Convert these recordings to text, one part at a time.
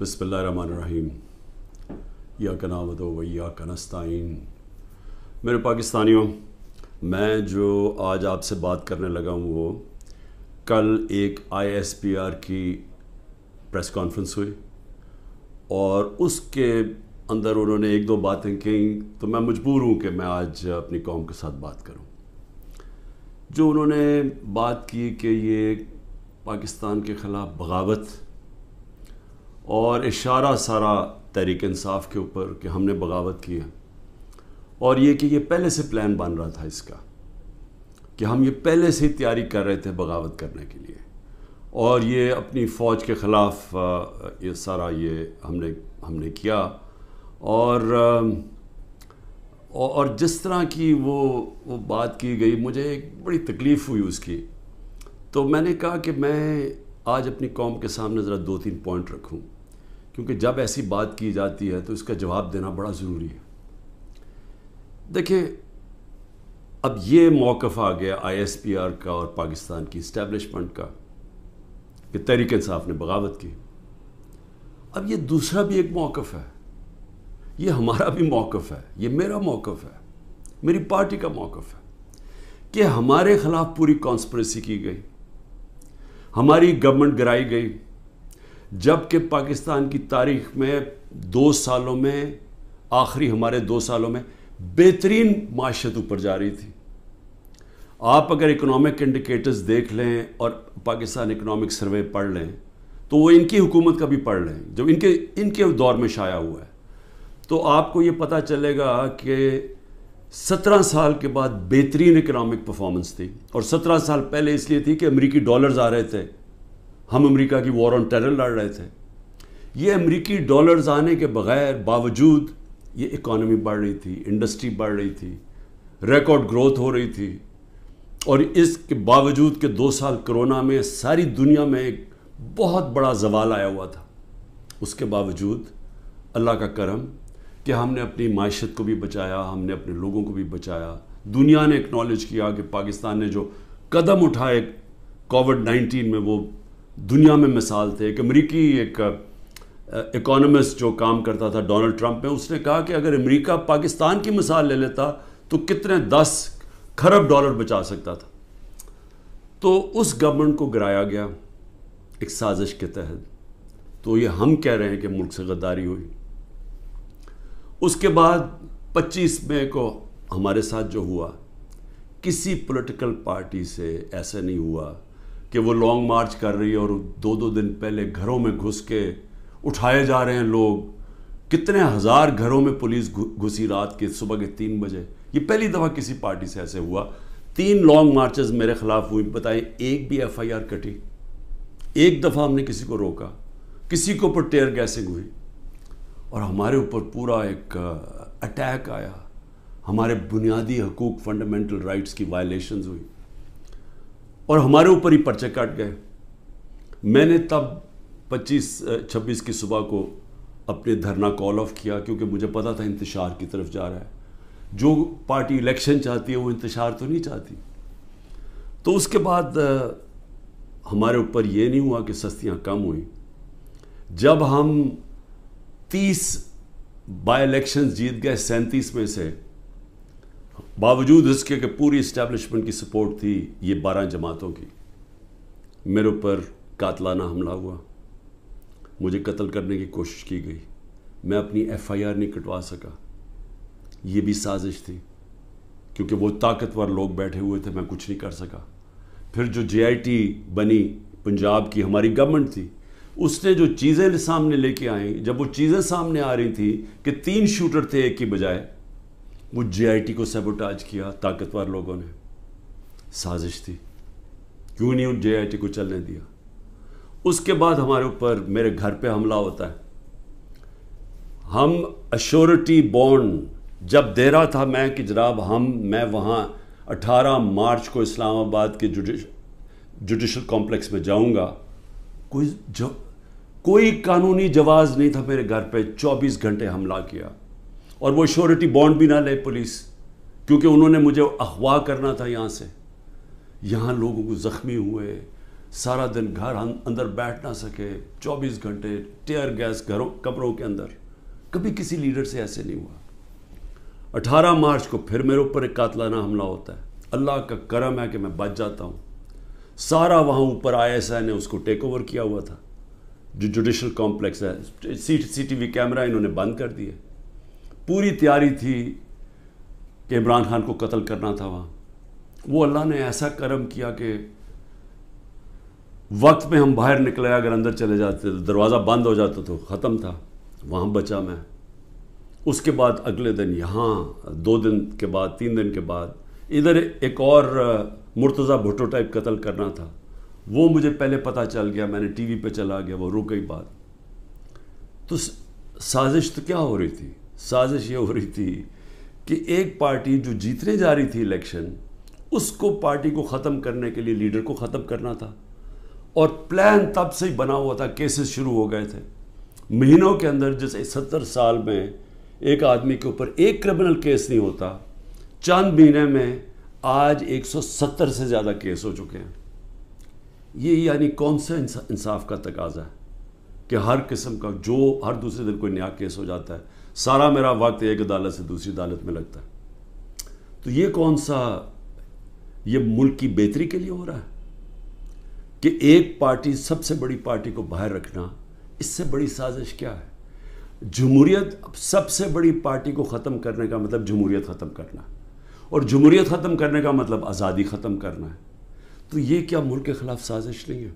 बसमीम या कनावत वैया कनस्ताइन मेरे पाकिस्तानियों मैं जो आज आपसे बात करने लगा हूँ वो कल एक आईएसपीआर की प्रेस कॉन्फ्रेंस हुई और उसके अंदर उन्होंने एक दो बातें कहीं तो मैं मजबूर हूँ कि मैं आज अपनी कौम के साथ बात करूँ जो उन्होंने बात की कि ये पाकिस्तान के ख़िलाफ़ बगावत और इशारा सारा तहरीक इंसाफ के ऊपर कि हमने बगावत की है और ये कि ये पहले से प्लान बन रहा था इसका कि हम ये पहले से ही तैयारी कर रहे थे बगावत करने के लिए और ये अपनी फ़ौज के ख़िलाफ़ ये सारा ये हमने हमने किया और और जिस तरह की वो वो बात की गई मुझे एक बड़ी तकलीफ़ हुई उसकी तो मैंने कहा कि मैं आज अपनी कौम के सामने ज़रा दो तीन पॉइंट रखूँ क्योंकि जब ऐसी बात की जाती है तो इसका जवाब देना बड़ा ज़रूरी है देखिए अब ये मौक़ आ गया आईएसपीआर का और पाकिस्तान की इस्टेब्लिशमेंट का कि तहरीक इंसाफ ने बगावत की अब ये दूसरा भी एक मौक़ है ये हमारा भी मौक़ है ये मेरा मौक़ है मेरी पार्टी का मौक़ है कि हमारे ख़िलाफ़ पूरी कॉन्स्परेसी की गई हमारी गवर्नमेंट गिराई गई जबकि पाकिस्तान की तारीख में दो सालों में आखिरी हमारे दो सालों में बेहतरीन माशत ऊपर जा रही थी आप अगर इकोनॉमिक इंडिकेटर्स देख लें और पाकिस्तान इकोनॉमिक सर्वे पढ़ लें तो वो इनकी हुकूमत का भी पढ़ लें जो इनके इनके दौर में शाया हुआ है तो आपको ये पता चलेगा कि सत्रह साल के बाद बेहतरीन इकनॉमिक परफॉर्मेंस थी और सत्रह साल पहले इसलिए थी कि अमरीकी डॉलर्स आ रहे थे हम अमरीका की वॉर ऑन टेरर लड़ रहे थे ये अमरीकी डॉलर्स आने के बगैर बावजूद ये इकॉनमी बढ़ रही थी इंडस्ट्री बढ़ रही थी रिकॉर्ड ग्रोथ हो रही थी और इसके बावजूद के दो साल कोरोना में सारी दुनिया में एक बहुत बड़ा जवाल आया हुआ था उसके बावजूद अल्लाह का करम कि हमने अपनी माशत को भी बचाया हमने अपने लोगों को भी बचाया दुनिया ने एक्नॉलेज किया कि पाकिस्तान ने जो कदम उठाए कोविड नाइन्टीन में वो दुनिया में मिसाल थे एक अमरीकी एक इकोनमिस्ट जो काम करता था डोनाल्ड ट्रंप में उसने कहा कि अगर अमरीका पाकिस्तान की मिसाल ले लेता तो कितने दस खरब डॉलर बचा सकता था तो उस गवर्नमेंट को गिराया गया एक साजिश के तहत तो ये हम कह रहे हैं कि मुल्क से गद्दारी हुई उसके बाद 25 मई को हमारे साथ जो हुआ किसी पॉलिटिकल पार्टी से ऐसा नहीं हुआ कि वो लॉन्ग मार्च कर रही है और दो दो दिन पहले घरों में घुस के उठाए जा रहे हैं लोग कितने हज़ार घरों में पुलिस घुसी रात के सुबह के तीन बजे ये पहली दफ़ा किसी पार्टी से ऐसे हुआ तीन लॉन्ग मार्चेस मेरे ख़िलाफ़ हुई बताएं एक भी एफआईआर कटी एक दफ़ा हमने किसी को रोका किसी को ऊपर टेयर गैसिंग हुई और हमारे ऊपर पूरा एक अटैक आया हमारे बुनियादी हकूक फंडामेंटल राइट्स की वायलेशन हुई और हमारे ऊपर ही पर्चे काट गए मैंने तब 25 26 की सुबह को अपने धरना कॉल ऑफ किया क्योंकि मुझे पता था इंतजार की तरफ जा रहा है जो पार्टी इलेक्शन चाहती है वो इंतजार तो नहीं चाहती तो उसके बाद हमारे ऊपर ये नहीं हुआ कि सस्तियां कम हुई जब हम तीस बाय इलेक्शन जीत गए सैंतीस में से बावजूद इसके कि पूरी इस्टेब्लिशमेंट की सपोर्ट थी ये बारह जमातों की मेरे ऊपर कातलाना हमला हुआ मुझे कत्ल करने की कोशिश की गई मैं अपनी एफआईआर नहीं कटवा सका ये भी साजिश थी क्योंकि वो ताकतवर लोग बैठे हुए थे मैं कुछ नहीं कर सका फिर जो जेआईटी बनी पंजाब की हमारी गवर्नमेंट थी उसने जो चीज़ें सामने लेके आई जब वो चीज़ें सामने आ रही थी कि तीन शूटर थे एक की बजाय वो जीआईटी को सेबोटाज किया ताकतवर लोगों ने साजिश थी क्यों नहीं उन जे को चलने दिया उसके बाद हमारे ऊपर मेरे घर पे हमला होता है हम अश्योरिटी बॉन्ड जब दे रहा था मैं कि जनाब हम मैं वहाँ 18 मार्च को इस्लामाबाद के जुडिश जुडिशल कॉम्प्लेक्स में जाऊँगा कोई जब कोई कानूनी जवाब नहीं था मेरे घर पे 24 घंटे हमला किया और वो श्योरिटी बॉन्ड भी ना ले पुलिस क्योंकि उन्होंने मुझे अफवाह करना था यहाँ से यहाँ लोगों को ज़ख्मी हुए सारा दिन घर अं-, अंदर बैठ ना सके 24 घंटे टेयर गैस घरों कमरों के अंदर कभी किसी लीडर से ऐसे नहीं हुआ 18 मार्च को फिर मेरे ऊपर एक कातलाना हमला होता है अल्लाह का करम है कि मैं बच जाता हूँ सारा वहाँ ऊपर आई ने उसको टेक ओवर किया हुआ था जो जुडिशल कॉम्प्लेक्स है सी टी वी कैमरा इन्होंने बंद कर दिए पूरी तैयारी थी कि इमरान खान को कत्ल करना था वहाँ वो अल्लाह ने ऐसा करम किया कि वक्त में हम बाहर निकले अगर अंदर चले जाते तो दरवाज़ा बंद हो जाता तो ख़त्म था वहाँ बचा मैं उसके बाद अगले दिन यहाँ दो दिन के बाद तीन दिन के बाद इधर एक और मुर्तज़ा भुट्टो टाइप कत्ल करना था वो मुझे पहले पता चल गया मैंने टीवी पे चला गया वो रुक गई बात तो साजिश तो क्या हो रही थी साजिश ये हो रही थी कि एक पार्टी जो जीतने जा रही थी इलेक्शन उसको पार्टी को ख़त्म करने के लिए लीडर को ख़त्म करना था और प्लान तब से ही बना हुआ था केसेस शुरू हो गए थे महीनों के अंदर जैसे सत्तर साल में एक आदमी के ऊपर एक क्रिमिनल केस नहीं होता चंद महीने में आज 170 से ज़्यादा केस हो चुके हैं ये यानी कौन सा इंसाफ का तकाजा है कि हर किस्म का जो हर दूसरे दिन कोई नया केस हो जाता है सारा मेरा वक्त एक अदालत से दूसरी अदालत में लगता है तो ये कौन सा ये मुल्क की बेहतरी के लिए हो रहा है कि एक पार्टी सबसे बड़ी पार्टी को बाहर रखना इससे बड़ी साजिश क्या है जमहूरियत सबसे बड़ी पार्टी को ख़त्म करने का मतलब जमहूरियत ख़त्म करना और जमहूरियत ख़त्म करने का मतलब आज़ादी ख़त्म करना है तो ये क्या मुल्क के ख़िलाफ़ साजिश नहीं है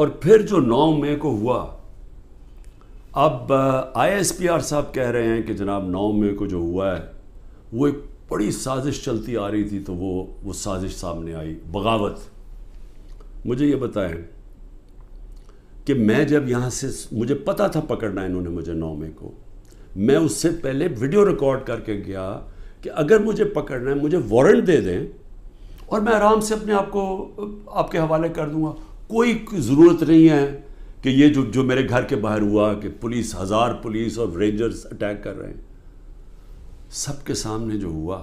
और फिर जो नौ मई को हुआ अब आई एस पी आर साहब कह रहे हैं कि जनाब नौ मई को जो हुआ है वो एक बड़ी साजिश चलती आ रही थी तो वो वो साजिश सामने आई बगावत मुझे ये बताएं कि मैं जब यहाँ से मुझे पता था पकड़ना इन्होंने मुझे नौ मई को मैं उससे पहले वीडियो रिकॉर्ड करके गया कि अगर मुझे पकड़ना है मुझे वारंट दे दें और मैं आराम से अपने आप को आपके हवाले कर दूंगा कोई ज़रूरत नहीं है कि ये जो जो मेरे घर के बाहर हुआ कि पुलिस हज़ार पुलिस और रेंजर्स अटैक कर रहे हैं सबके सामने जो हुआ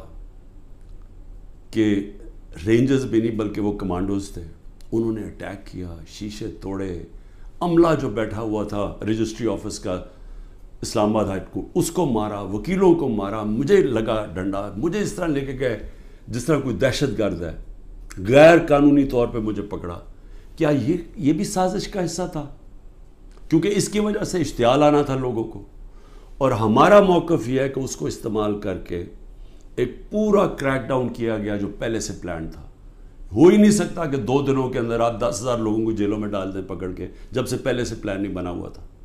कि रेंजर्स भी नहीं बल्कि वो कमांडोज थे उन्होंने अटैक किया शीशे तोड़े अमला जो बैठा हुआ था रजिस्ट्री ऑफिस का इस्लामाबाद हाई को उसको मारा वकीलों को मारा मुझे लगा डंडा मुझे इस तरह लेके गए जिस तरह कोई दहशत गर्द है गैर कानूनी तौर पर मुझे पकड़ा क्या ये ये भी साजिश का हिस्सा था क्योंकि इसकी वजह से इश्तियाल आना था लोगों को और हमारा मौक़ यह है कि उसको इस्तेमाल करके एक पूरा क्रैकडाउन किया गया जो पहले से प्लान था हो ही नहीं सकता कि दो दिनों के अंदर आप दस हज़ार लोगों को जेलों में डाल दें पकड़ के जब से पहले से प्लान नहीं बना हुआ था